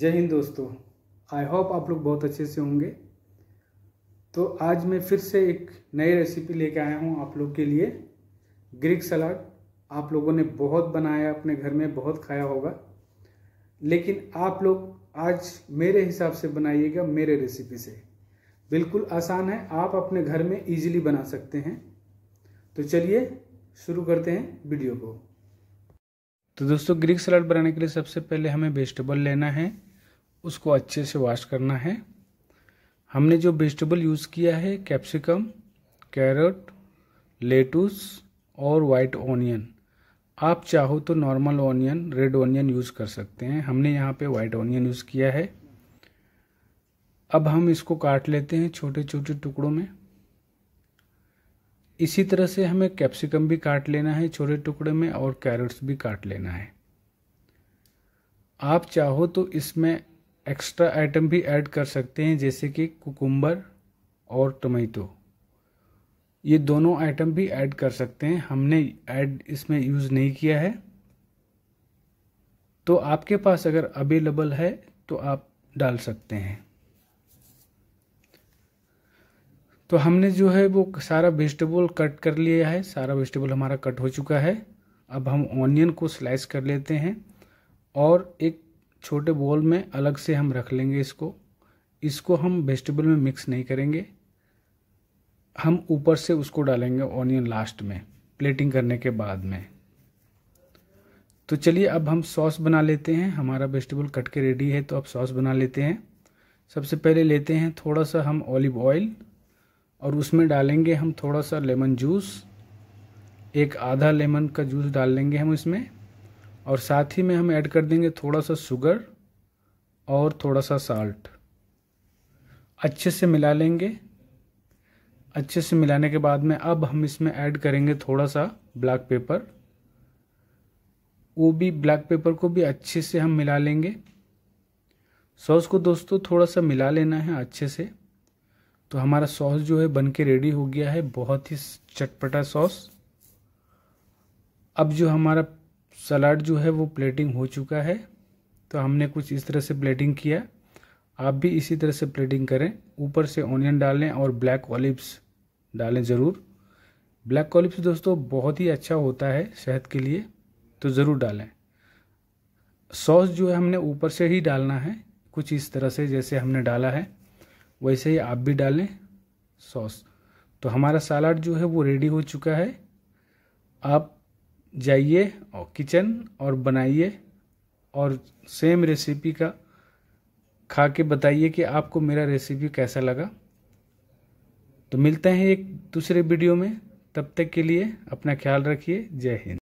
जय हिंद दोस्तों I hope आप लोग बहुत अच्छे से होंगे तो आज मैं फिर से एक नई रेसिपी लेके आया हूँ आप लोग के लिए ग्रीक सलाद आप लोगों ने बहुत बनाया अपने घर में बहुत खाया होगा लेकिन आप लोग आज मेरे हिसाब से बनाइएगा मेरे रेसिपी से बिल्कुल आसान है आप अपने घर में इजीली बना सकते हैं तो चलिए शुरू करते हैं वीडियो को तो दोस्तों ग्रीक सलाद बनाने के लिए सबसे पहले हमें वेजिटेबल लेना है उसको अच्छे से वॉश करना है हमने जो वेजिटेबल यूज़ किया है कैप्सिकम कैरेट लेटूस और वाइट ऑनियन आप चाहो तो normal onion red onion use कर सकते हैं हमने यहाँ पे वाइट ऑनियन यूज़ किया है अब हम इसको काट लेते हैं छोटे छोटे टुकड़ों में इसी तरह से हमें कैप्सिकम भी काट लेना है छोटे टुकड़े में और कैरेट्स भी काट लेना है आप चाहो तो इसमें एक्स्ट्रा आइटम भी ऐड कर सकते हैं जैसे कि कुकुम्बर और टमेटो ये दोनों आइटम भी ऐड कर सकते हैं हमने ऐड इसमें यूज़ नहीं किया है तो आपके पास अगर अवेलेबल है तो आप डाल सकते हैं तो हमने जो है वो सारा वेजिटेबल कट कर लिया है सारा वेजिटेबल हमारा कट हो चुका है अब हम ऑनियन को स्लाइस कर लेते हैं और एक छोटे बॉल में अलग से हम रख लेंगे इसको इसको हम वेजिटेबल में मिक्स नहीं करेंगे हम ऊपर से उसको डालेंगे ऑनियन लास्ट में प्लेटिंग करने के बाद में तो चलिए अब हम सॉस बना लेते हैं हमारा वेजिटेबल कट के रेडी है तो अब सॉस बना लेते हैं सबसे पहले लेते हैं थोड़ा सा हम ऑलिव ऑयल और उसमें डालेंगे हम थोड़ा सा लेमन जूस एक आधा लेमन का जूस डाल लेंगे हम इसमें और साथ ही में हम ऐड कर देंगे थोड़ा सा शुगर और थोड़ा सा साल्ट अच्छे से मिला लेंगे अच्छे से मिलाने के बाद में अब हम इसमें ऐड करेंगे थोड़ा सा ब्लैक पेपर वो भी ब्लैक पेपर को भी अच्छे से हम मिला लेंगे सॉस को दोस्तों थोड़ा सा मिला लेना है अच्छे से तो हमारा सॉस जो है बन के रेडी हो गया है बहुत ही चटपटा सॉस अब जो हमारा सलाड जो है वो प्लेटिंग हो चुका है तो हमने कुछ इस तरह से प्लेटिंग किया आप भी इसी तरह से प्लेटिंग करें ऊपर से ऑनियन डालें और ब्लैक ऑलिव्स डालें ज़रूर ब्लैक ऑलिव्स दोस्तों बहुत ही अच्छा होता है सेहत के लिए तो ज़रूर डालें सॉस जो है हमने ऊपर से ही डालना है कुछ इस तरह से जैसे हमने डाला है वैसे ही आप भी डालें सॉस तो हमारा सलाड जो है वो रेडी हो चुका है आप जाइए और किचन और बनाइए और सेम रेसिपी का खा के बताइए कि आपको मेरा रेसिपी कैसा लगा तो मिलते हैं एक दूसरे वीडियो में तब तक के लिए अपना ख्याल रखिए जय हिंद